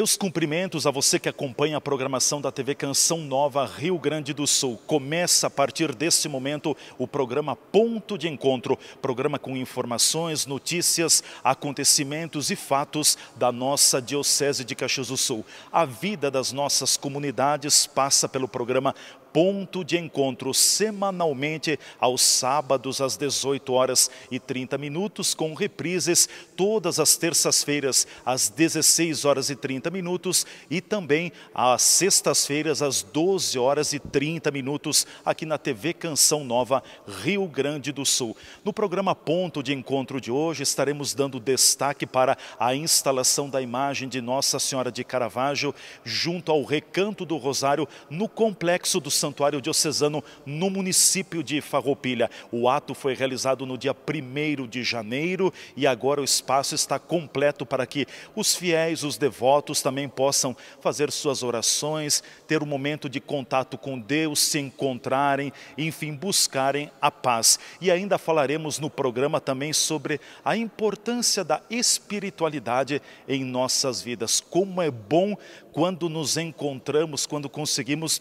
Meus cumprimentos a você que acompanha a programação da TV Canção Nova Rio Grande do Sul. Começa a partir deste momento o programa Ponto de Encontro, programa com informações, notícias, acontecimentos e fatos da nossa Diocese de Caxias do Sul. A vida das nossas comunidades passa pelo programa ponto de encontro semanalmente aos sábados às 18 horas e 30 minutos, com reprises todas as terças-feiras às 16 horas e 30 minutos e também às sextas-feiras às 12 horas e 30 minutos aqui na TV Canção Nova, Rio Grande do Sul. No programa Ponto de Encontro de hoje estaremos dando destaque para a instalação da imagem de Nossa Senhora de Caravaggio junto ao Recanto do Rosário no complexo do Santuário Diocesano no município de Farroupilha. O ato foi realizado no dia 1 de janeiro e agora o espaço está completo para que os fiéis, os devotos também possam fazer suas orações, ter um momento de contato com Deus, se encontrarem, enfim, buscarem a paz. E ainda falaremos no programa também sobre a importância da espiritualidade em nossas vidas. Como é bom quando nos encontramos, quando conseguimos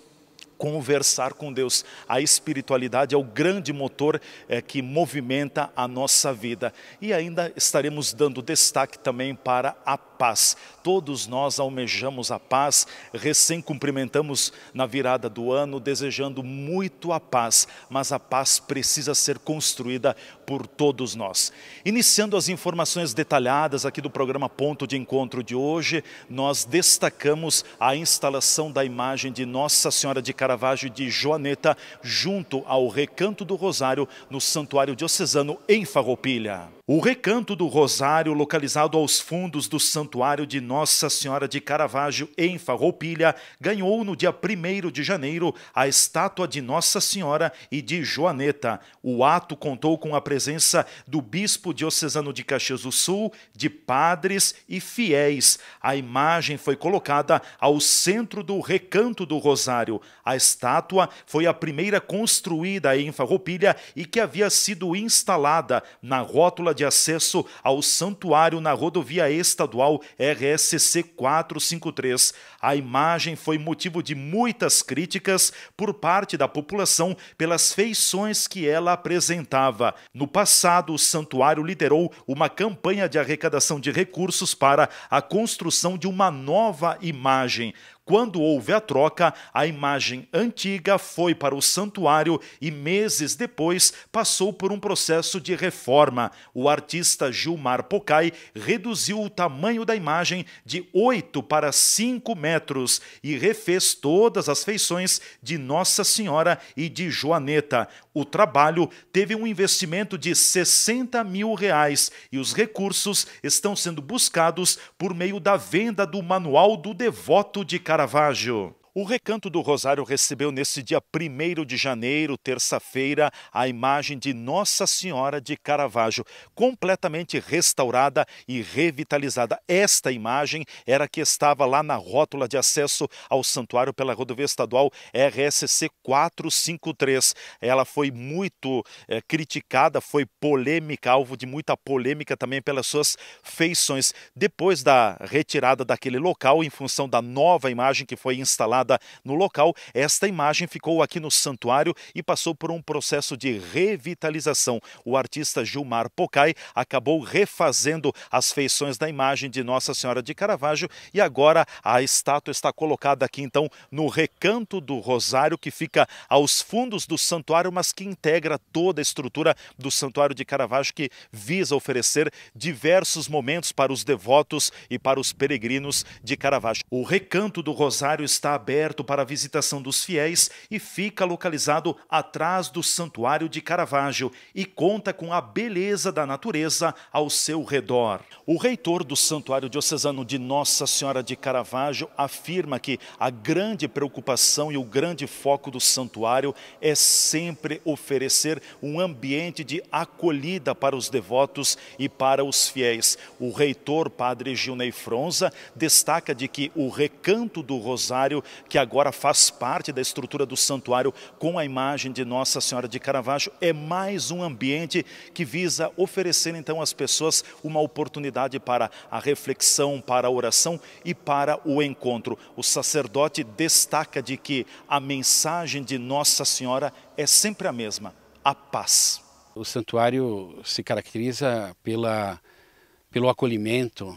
conversar com Deus. A espiritualidade é o grande motor é, que movimenta a nossa vida. E ainda estaremos dando destaque também para a paz. Todos nós almejamos a paz, recém cumprimentamos na virada do ano, desejando muito a paz, mas a paz precisa ser construída por todos nós. Iniciando as informações detalhadas aqui do programa Ponto de Encontro de hoje, nós destacamos a instalação da imagem de Nossa Senhora de Caravaggio de Joaneta junto ao Recanto do Rosário no Santuário Diocesano em Farroupilha. O recanto do Rosário, localizado aos fundos do Santuário de Nossa Senhora de Caravaggio, em Farroupilha, ganhou no dia 1 de janeiro a estátua de Nossa Senhora e de Joaneta. O ato contou com a presença do Bispo Diocesano de Caxias do Sul, de padres e fiéis. A imagem foi colocada ao centro do recanto do Rosário. A estátua foi a primeira construída em Farroupilha e que havia sido instalada na rótula de acesso ao santuário na rodovia estadual RSC 453. A imagem foi motivo de muitas críticas por parte da população pelas feições que ela apresentava. No passado, o santuário liderou uma campanha de arrecadação de recursos para a construção de uma nova imagem. Quando houve a troca, a imagem antiga foi para o santuário e meses depois passou por um processo de reforma. O artista Gilmar Pocai reduziu o tamanho da imagem de 8 para 5 metros e refez todas as feições de Nossa Senhora e de Joaneta o trabalho teve um investimento de 60 mil reais e os recursos estão sendo buscados por meio da venda do Manual do Devoto de Caravaggio. O Recanto do Rosário recebeu nesse dia 1 de janeiro, terça-feira, a imagem de Nossa Senhora de Caravaggio, completamente restaurada e revitalizada. Esta imagem era que estava lá na rótula de acesso ao santuário pela rodovia estadual RSC 453. Ela foi muito é, criticada, foi polêmica, alvo de muita polêmica também pelas suas feições. Depois da retirada daquele local, em função da nova imagem que foi instalada, no local. Esta imagem ficou aqui no santuário e passou por um processo de revitalização. O artista Gilmar Pocai acabou refazendo as feições da imagem de Nossa Senhora de Caravaggio e agora a estátua está colocada aqui então no recanto do Rosário que fica aos fundos do santuário, mas que integra toda a estrutura do santuário de Caravaggio que visa oferecer diversos momentos para os devotos e para os peregrinos de Caravaggio. O recanto do Rosário está aberto aberto para a visitação dos fiéis e fica localizado atrás do Santuário de Caravaggio e conta com a beleza da natureza ao seu redor. O reitor do Santuário Diocesano de Nossa Senhora de Caravaggio afirma que a grande preocupação e o grande foco do santuário é sempre oferecer um ambiente de acolhida para os devotos e para os fiéis. O reitor, padre Gilney Fronza, destaca de que o recanto do Rosário que agora faz parte da estrutura do santuário com a imagem de Nossa Senhora de Caravaggio, é mais um ambiente que visa oferecer então às pessoas uma oportunidade para a reflexão, para a oração e para o encontro. O sacerdote destaca de que a mensagem de Nossa Senhora é sempre a mesma, a paz. O santuário se caracteriza pela, pelo acolhimento,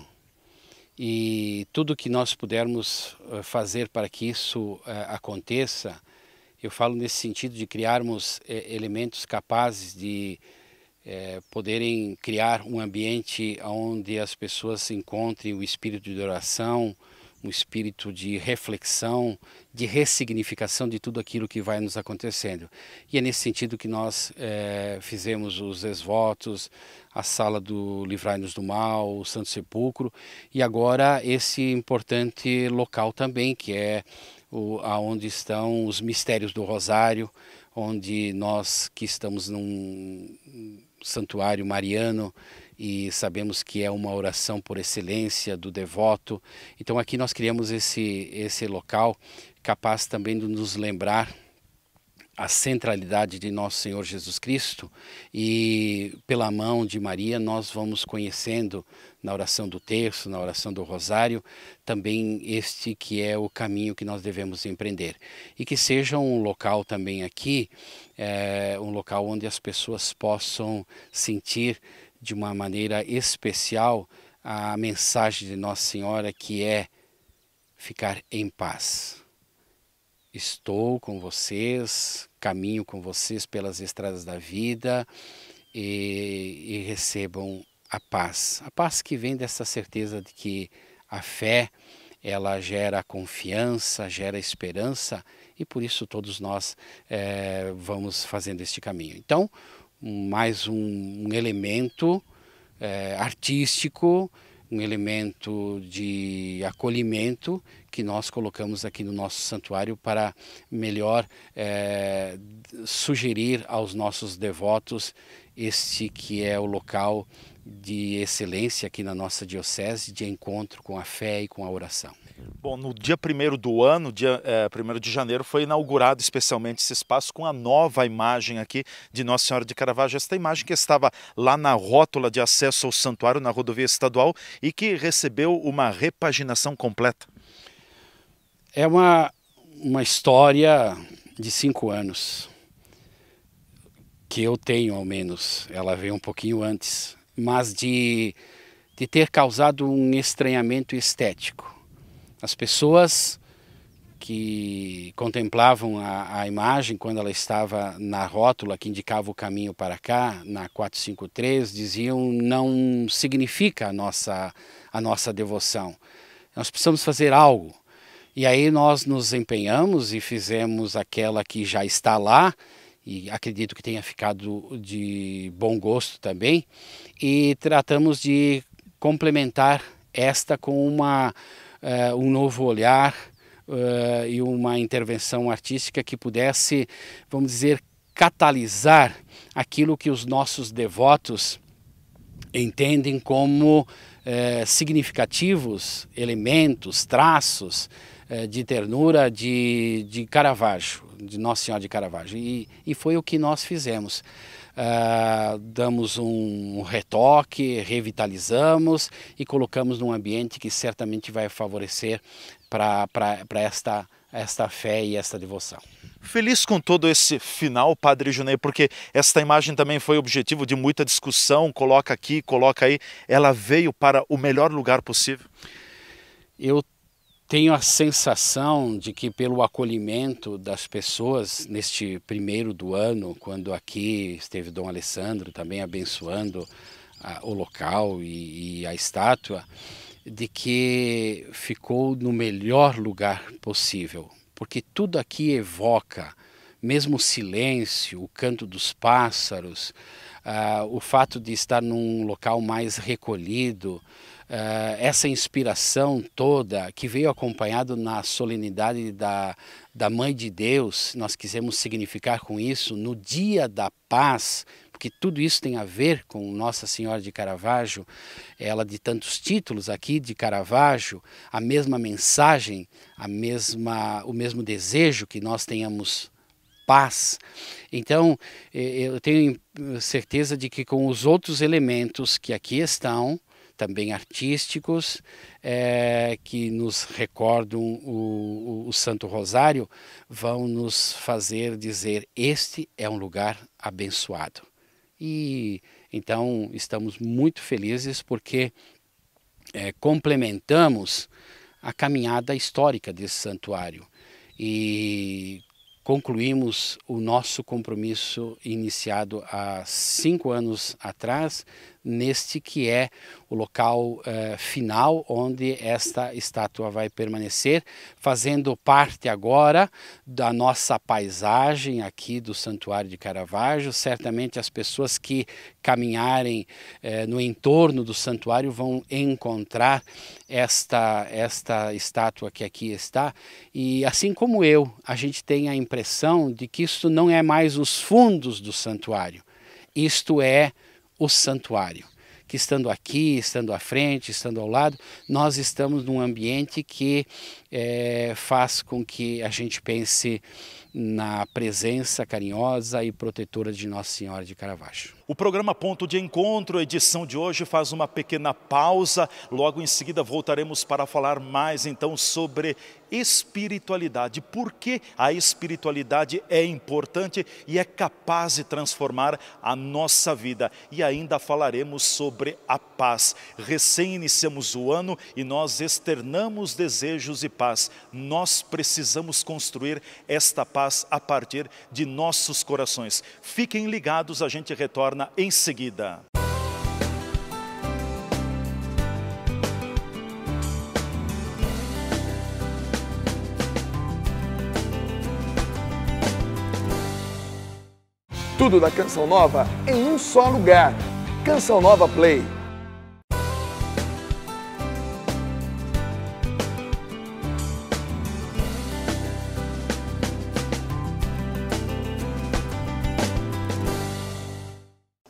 e tudo que nós pudermos eh, fazer para que isso eh, aconteça, eu falo nesse sentido de criarmos eh, elementos capazes de poderem criar um ambiente onde as pessoas encontrem o espírito de oração, um espírito de reflexão, de ressignificação de tudo aquilo que vai nos acontecendo. E é nesse sentido que nós é, fizemos os esvotos, a sala do Livrai-nos do Mal, o Santo Sepulcro e agora esse importante local também, que é o, aonde estão os mistérios do Rosário, onde nós que estamos num santuário mariano e sabemos que é uma oração por excelência do devoto. Então aqui nós criamos esse, esse local capaz também de nos lembrar a centralidade de nosso Senhor Jesus Cristo e pela mão de Maria nós vamos conhecendo na oração do terço, na oração do rosário, também este que é o caminho que nós devemos empreender. E que seja um local também aqui, é, um local onde as pessoas possam sentir de uma maneira especial a mensagem de Nossa Senhora que é ficar em paz. Estou com vocês, caminho com vocês pelas estradas da vida e, e recebam a paz. A paz que vem dessa certeza de que a fé ela gera confiança, gera esperança e por isso todos nós é, vamos fazendo este caminho. Então, mais um, um elemento é, artístico um elemento de acolhimento que nós colocamos aqui no nosso santuário para melhor é, sugerir aos nossos devotos este que é o local de excelência aqui na nossa diocese de encontro com a fé e com a oração. Bom, no dia 1 do ano, dia é, 1 de janeiro, foi inaugurado especialmente esse espaço com a nova imagem aqui de Nossa Senhora de Caravaggio. Esta imagem que estava lá na rótula de acesso ao santuário, na rodovia estadual, e que recebeu uma repaginação completa. É uma, uma história de cinco anos, que eu tenho ao menos. Ela veio um pouquinho antes, mas de, de ter causado um estranhamento estético as pessoas que contemplavam a, a, imagem quando ela estava na rótula que indicava o caminho para cá, na 453, diziam não significa a nossa, a nossa devoção. Nós precisamos fazer algo. E aí nós nos empenhamos e fizemos aquela que já está lá, e acredito que tenha ficado de bom gosto também, e tratamos de complementar esta com uma uh, um novo olhar uh, e uma intervenção artística que pudesse, vamos dizer, catalisar aquilo que os nossos devotos entendem como eh, significativos elementos, traços de ternura de, de Caravaggio, de Nossa Senhora de Caravaggio. E, e foi o que nós fizemos. Ah, damos um retoque, revitalizamos e colocamos num ambiente que certamente vai favorecer para esta, esta fé e esta devoção. Feliz com todo esse final, Padre Junei, porque esta imagem também foi objetivo de muita discussão, coloca aqui, coloca aí, ela veio para o melhor lugar possível. Eu tenho a sensação de que pelo acolhimento das pessoas neste primeiro do ano, quando aqui esteve Dom Alessandro também abençoando a, o local e, e a estátua, de que ficou no melhor lugar possível, porque tudo aqui evoca, mesmo o silêncio, o canto dos pássaros, uh, o fato de estar num local mais recolhido, eh, essa inspiração toda que veio acompanhado na solenidade da, da Mãe de Deus, nós quisemos significar com isso, no Dia da Paz, porque tudo isso tem a ver com Nossa Senhora de Caravaggio, ela de tantos títulos aqui de Caravaggio, a mesma mensagem, a mesma, o mesmo desejo que nós tenhamos paz. Então, eh, eu tenho certeza de que com os outros elementos que aqui estão, também artísticos, é, que nos recordam o, o, o Santo Rosário, vão nos fazer dizer: este é um lugar abençoado. E então estamos muito felizes porque é, complementamos a caminhada histórica desse santuário e concluímos o nosso compromisso iniciado há cinco anos atrás neste que é o local eh, final onde esta estátua vai permanecer, fazendo parte agora da nossa paisagem aqui do Santuário de Caravaggio. Certamente as pessoas que caminharem eh, no entorno do santuário vão encontrar esta, esta estátua que aqui está. E assim como eu, a gente tem a impressão de que isto não é mais os fundos do santuário, isto é o santuário. Que estando aqui, estando à frente, estando ao lado, nós estamos num ambiente que é, faz com que a gente pense na presença carinhosa e protetora de Nossa Senhora de Caravaggio. O programa Ponto de Encontro, edição de hoje, faz uma pequena pausa. Logo em seguida voltaremos para falar mais então sobre espiritualidade. Por que a espiritualidade é importante e é capaz de transformar a nossa vida? E ainda falaremos sobre a paz. Recém iniciamos o ano e nós externamos desejos e paz. Nós precisamos construir esta paz a partir de nossos corações. Fiquem ligados, a gente retorna retorna em seguida. Tudo da Canção Nova em um só lugar. Canção Nova Play.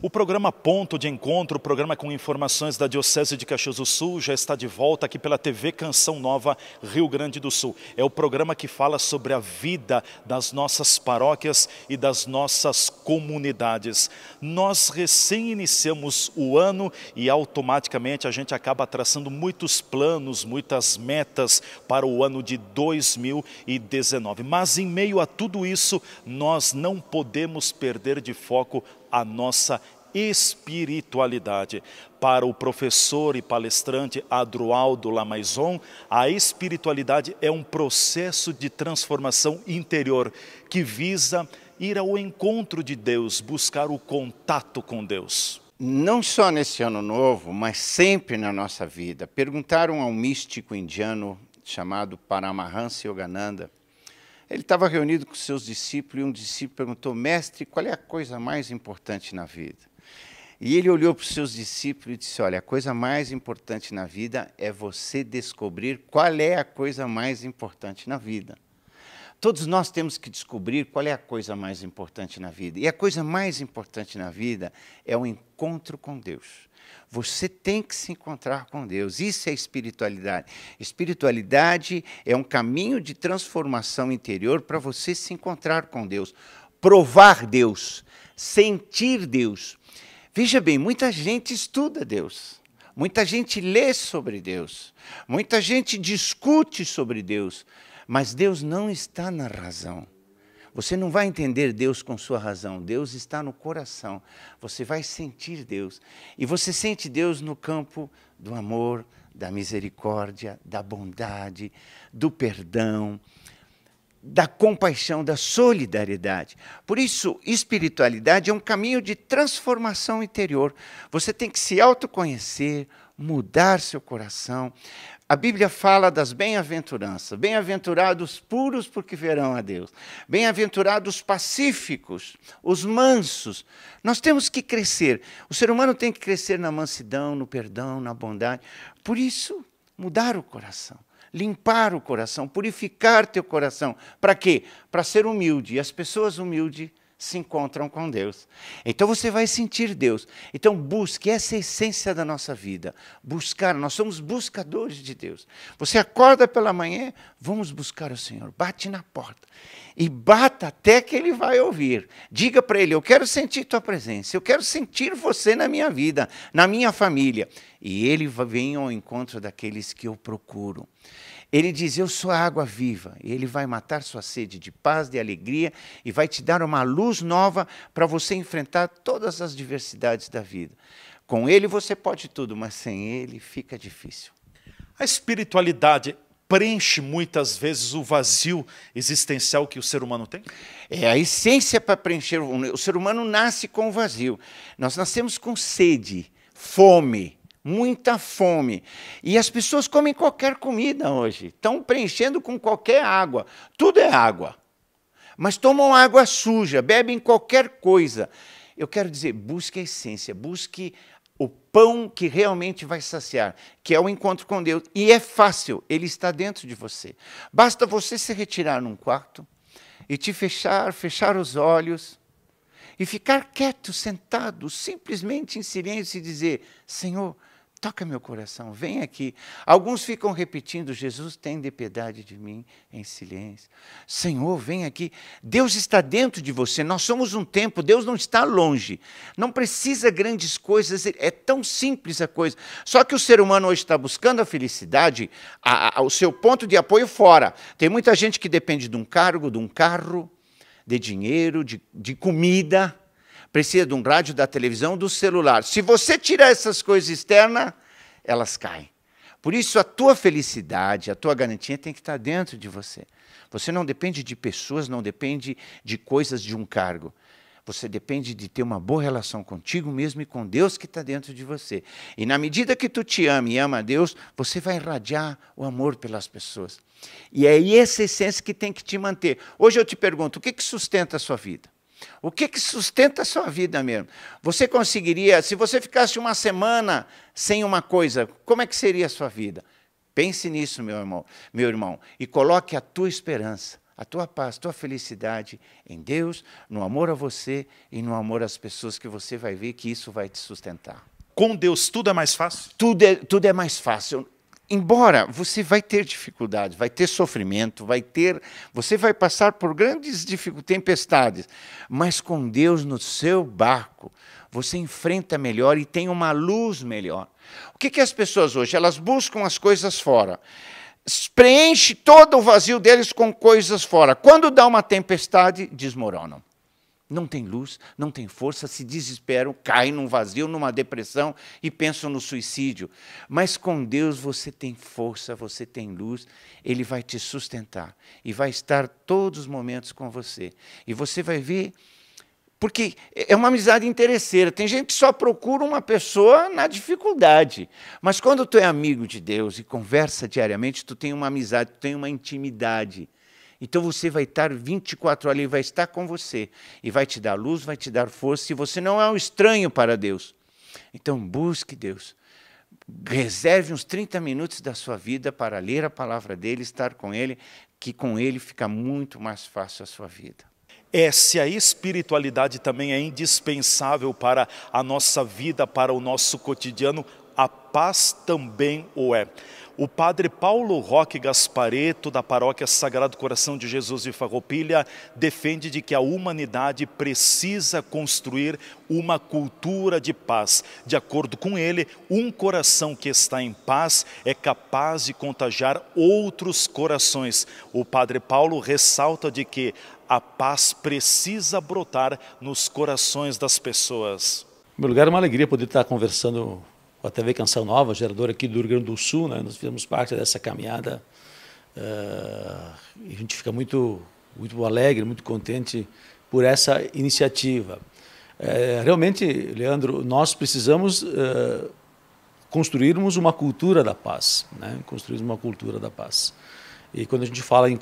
O programa Ponto de Encontro, o programa com informações da Diocese de Caxias do Sul, já está de volta aqui pela TV Canção Nova Rio Grande do Sul. É o programa que fala sobre a vida das nossas paróquias e das nossas comunidades. Nós recém iniciamos o ano e automaticamente a gente acaba traçando muitos planos, muitas metas para o ano de 2019. Mas em meio a tudo isso, nós não podemos perder de foco a nossa espiritualidade. Para o professor e palestrante Adroaldo Lamaison, a espiritualidade é um processo de transformação interior que visa ir ao encontro de Deus, buscar o contato com Deus. Não só nesse ano novo, mas sempre na nossa vida. Perguntaram a um místico indiano chamado Paramahansa Yogananda. Ele estava reunido com seus discípulos e um discípulo perguntou: Mestre, qual é a coisa mais importante na vida? E ele olhou para os seus discípulos e disse: Olha, a coisa mais importante na vida é você descobrir qual é a coisa mais importante na vida. Todos nós temos que descobrir qual é a coisa mais importante na vida. E a coisa mais importante na vida é o encontro com Deus. Você tem que se encontrar com Deus. Isso é espiritualidade. Espiritualidade é um caminho de transformação interior para você se encontrar com Deus, provar Deus, sentir Deus. Veja bem, muita gente estuda Deus, muita gente lê sobre Deus, muita gente discute sobre Deus, mas Deus não está na razão. Você não vai entender Deus com sua razão. Deus está no coração. Você vai sentir Deus. E você sente Deus no campo do amor, da misericórdia, da bondade, do perdão, da compaixão, da solidariedade. Por isso, espiritualidade é um caminho de transformação interior. Você tem que se autoconhecer, mudar seu coração. A Bíblia fala das bem-aventuranças. Bem-aventurados puros, porque verão a Deus. Bem-aventurados pacíficos, os mansos. Nós temos que crescer. O ser humano tem que crescer na mansidão, no perdão, na bondade. Por isso, mudar o coração limpar o coração, purificar teu coração. Para quê? Para ser humilde. E as pessoas humildes se encontram com Deus. Então você vai sentir Deus. Então busque, essa é a essência da nossa vida. Buscar, nós somos buscadores de Deus. Você acorda pela manhã, vamos buscar o Senhor. Bate na porta e bata até que ele vai ouvir. Diga para ele: Eu quero sentir tua presença, eu quero sentir você na minha vida, na minha família. E ele vem ao encontro daqueles que eu procuro. Ele diz: Eu sou a água viva. e Ele vai matar sua sede de paz, de alegria e vai te dar uma luz nova para você enfrentar todas as diversidades da vida. Com ele você pode tudo, mas sem ele fica difícil. A espiritualidade preenche muitas vezes o vazio existencial que o ser humano tem? É a essência para preencher. O ser humano nasce com o vazio. Nós nascemos com sede, fome muita fome. E as pessoas comem qualquer comida hoje, estão preenchendo com qualquer água. Tudo é água. Mas tomam água suja, bebem qualquer coisa. Eu quero dizer, busque a essência, busque o pão que realmente vai saciar, que é o encontro com Deus. E é fácil, ele está dentro de você. Basta você se retirar num quarto e te fechar, fechar os olhos e ficar quieto, sentado, simplesmente em silêncio e dizer: Senhor, toca meu coração, vem aqui. Alguns ficam repetindo: Jesus, tem de piedade de mim, em silêncio. Senhor, vem aqui. Deus está dentro de você, nós somos um tempo, Deus não está longe. Não precisa grandes coisas, é tão simples a coisa. Só que o ser humano hoje está buscando a felicidade, a, a, o seu ponto de apoio fora. Tem muita gente que depende de um cargo, de um carro, de dinheiro, de, de comida. Precisa de um rádio, da televisão, do celular. Se você tirar essas coisas externas, elas caem. Por isso, a tua felicidade, a tua garantia tem que estar dentro de você. Você não depende de pessoas, não depende de coisas, de um cargo. Você depende de ter uma boa relação contigo mesmo e com Deus que está dentro de você. E na medida que tu te ama e ama a Deus, você vai irradiar o amor pelas pessoas. E é essa essência que tem que te manter. Hoje eu te pergunto, o que, que sustenta a sua vida? O que, que sustenta a sua vida mesmo? Você conseguiria, se você ficasse uma semana sem uma coisa, como é que seria a sua vida? Pense nisso, meu irmão, meu irmão, e coloque a tua esperança, a tua paz, a tua felicidade em Deus, no amor a você e no amor às pessoas que você vai ver que isso vai te sustentar. Com Deus tudo é mais fácil? Tudo é, tudo é mais fácil embora você vai ter dificuldade, vai ter sofrimento, vai ter, você vai passar por grandes tempestades, mas com Deus no seu barco, você enfrenta melhor e tem uma luz melhor. O que, que as pessoas hoje? Elas buscam as coisas fora. Preenche todo o vazio deles com coisas fora. Quando dá uma tempestade, desmoronam não tem luz, não tem força, se desesperam, caem num vazio, numa depressão e pensam no suicídio. Mas com Deus você tem força, você tem luz, Ele vai te sustentar e vai estar todos os momentos com você. E você vai ver. Porque é uma amizade interesseira. Tem gente que só procura uma pessoa na dificuldade. Mas quando tu é amigo de Deus e conversa diariamente, tu tem uma amizade, tu tem uma intimidade. Então você vai estar 24 horas, ali, vai estar com você e vai te dar luz, vai te dar força, e você não é um estranho para Deus. Então busque Deus. Reserve uns 30 minutos da sua vida para ler a palavra dele, estar com ele, que com ele fica muito mais fácil a sua vida. É, se a espiritualidade também é indispensável para a nossa vida, para o nosso cotidiano, a paz também o é o padre Paulo Roque Gaspareto, da paróquia Sagrado Coração de Jesus de Farroupilha, defende de que a humanidade precisa construir uma cultura de paz. De acordo com ele, um coração que está em paz é capaz de contagiar outros corações. O padre Paulo ressalta de que a paz precisa brotar nos corações das pessoas. Em meu lugar, é uma alegria poder estar conversando a TV Canção Nova, geradora aqui do Rio Grande do Sul, né? nós fizemos parte dessa caminhada. Uh, a gente fica muito, muito alegre, muito contente por essa iniciativa. É, realmente, Leandro, nós precisamos uh, construirmos uma cultura da paz, né? construirmos uma cultura da paz. E quando a gente fala em,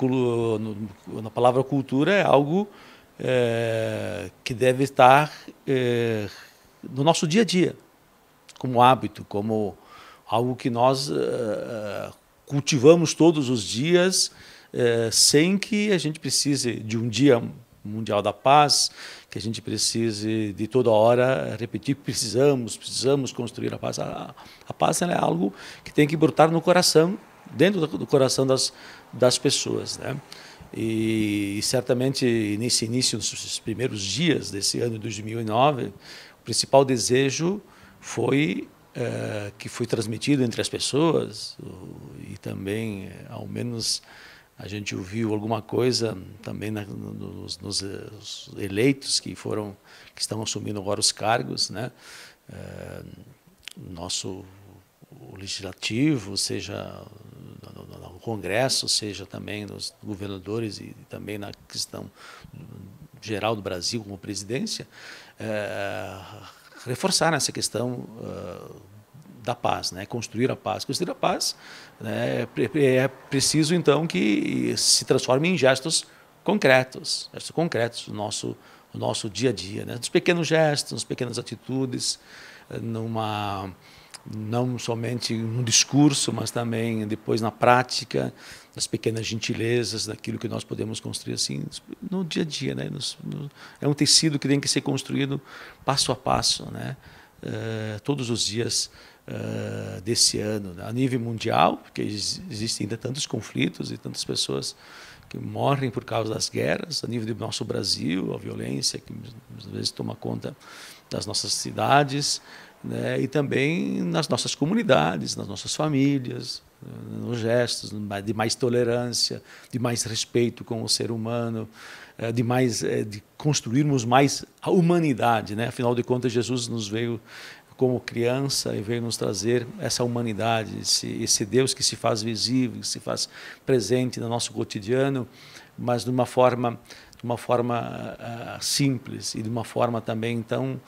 na palavra cultura, é algo é, que deve estar é, no nosso dia a dia, como hábito, como algo que nós uh, cultivamos todos os dias, uh, sem que a gente precise de um dia mundial da paz, que a gente precise de toda hora repetir precisamos, precisamos construir a paz. A, a paz é algo que tem que brotar no coração, dentro do coração das, das pessoas, né? E, e, certamente nesse início, nos primeiros dias desse ano de 2009, o principal desejo foi é, que foi transmitido entre as pessoas e também, eh, ao menos, a gente ouviu alguma coisa também na, nos, nos, eleitos que foram que estão assumindo agora os cargos, né? É, nosso legislativo, seja no, Congresso, seja também nos governadores e também na questão geral do Brasil como presidência, é, reforçar essa questão uh, da paz, né? construir a paz. Construir a paz né? é preciso, então, que se transforme em gestos concretos, gestos concretos do nosso, do nosso dia a dia, né? Dos pequenos gestos, das pequenas atitudes, eh, numa não somente no discurso, mas também depois na prática, das pequenas gentilezas, daquilo que nós podemos construir assim no dia a dia. Né? Nos, no, é um tecido que tem que ser construído passo a passo, né? Uh, todos os dias uh, desse ano, né? a nível mundial, porque existem ainda tantos conflitos e tantas pessoas que morrem por causa das guerras, a nível do nosso Brasil, a violência que às vezes toma conta das nossas cidades né? e também nas nossas comunidades, nas nossas famílias, né, nos gestos de mais tolerância, de mais respeito com o ser humano, eh, de mais eh, de construirmos mais a humanidade, né? Afinal de contas, Jesus nos veio como criança e veio nos trazer essa humanidade, esse, esse Deus que se faz visível, que se faz presente no nosso cotidiano, mas de uma forma, de uma forma uh, simples e de uma forma também tão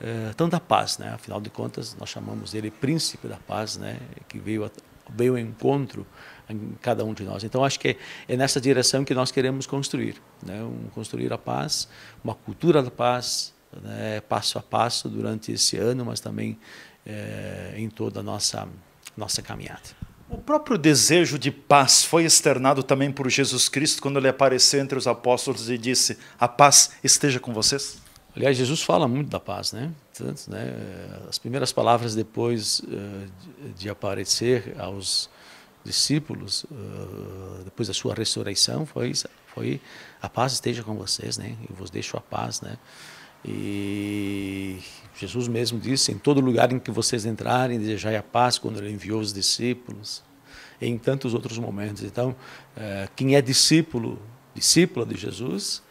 eh, tanta paz, né? Afinal de contas, nós chamamos ele príncipe da paz, né? Que veio a, veio ao encontro em cada um de nós. Então acho que é, é nessa direção que nós queremos construir, né? Um, construir a paz, uma cultura da paz, né? passo a passo durante esse ano, mas também eh, em toda a nossa nossa caminhada. O próprio desejo de paz foi externado também por Jesus Cristo quando ele apareceu entre os apóstolos e disse: A paz esteja com vocês? Aliás, Jesus fala muito da paz, né? Tanto, né? As primeiras palavras depois eh, de aparecer aos discípulos, eh, depois da sua ressurreição, foi, foi a paz esteja com vocês, né? Eu vos deixo a paz, né? E Jesus mesmo disse, em todo lugar em que vocês entrarem, desejai a paz, quando ele enviou os discípulos, em tantos outros momentos. Então, eh, quem é discípulo, discípula de Jesus,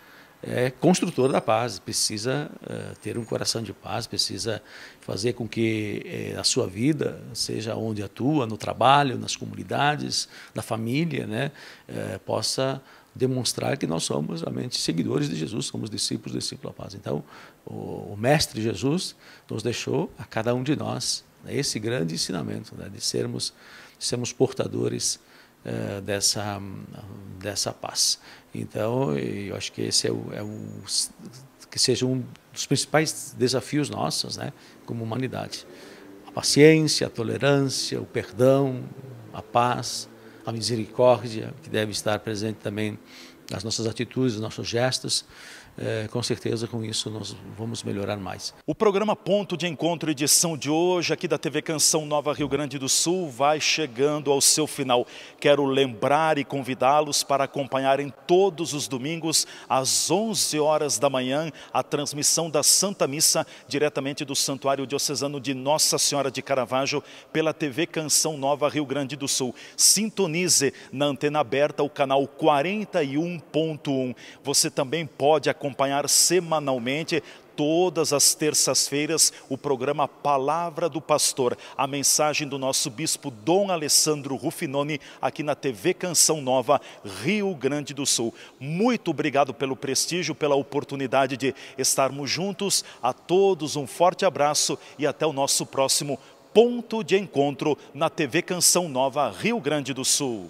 é construtora da paz, precisa eh, ter um coração de paz, precisa fazer com que eh, a sua vida, seja onde atua, no trabalho, nas comunidades, na família, né, eh, possa demonstrar que nós somos realmente seguidores de Jesus, somos discípulos do da paz. Então, o, o Mestre Jesus nos deixou a cada um de nós né, esse grande ensinamento né, de sermos, de sermos portadores eh, dessa, dessa paz. Então, eu acho que esse é, o, é um, que seja um dos principais desafios nossos, né, como humanidade. A paciência, a tolerância, o perdão, a paz, a misericórdia, que deve estar presente também nas nossas atitudes, nos nossos gestos. É, com certeza com isso nós vamos melhorar mais. O programa Ponto de Encontro edição de hoje aqui da TV Canção Nova Rio Grande do Sul vai chegando ao seu final. Quero lembrar e convidá-los para acompanharem todos os domingos às 11 horas da manhã a transmissão da Santa Missa diretamente do Santuário Diocesano de Nossa Senhora de Caravaggio pela TV Canção Nova Rio Grande do Sul. Sintonize na antena aberta o canal 41.1. Você também pode acompanhar acompanhar semanalmente todas as terças-feiras o programa Palavra do Pastor, a mensagem do nosso bispo Dom Alessandro Rufinoni aqui na TV Canção Nova, Rio Grande do Sul. Muito obrigado pelo prestígio, pela oportunidade de estarmos juntos. A todos um forte abraço e até o nosso próximo ponto de encontro na TV Canção Nova, Rio Grande do Sul.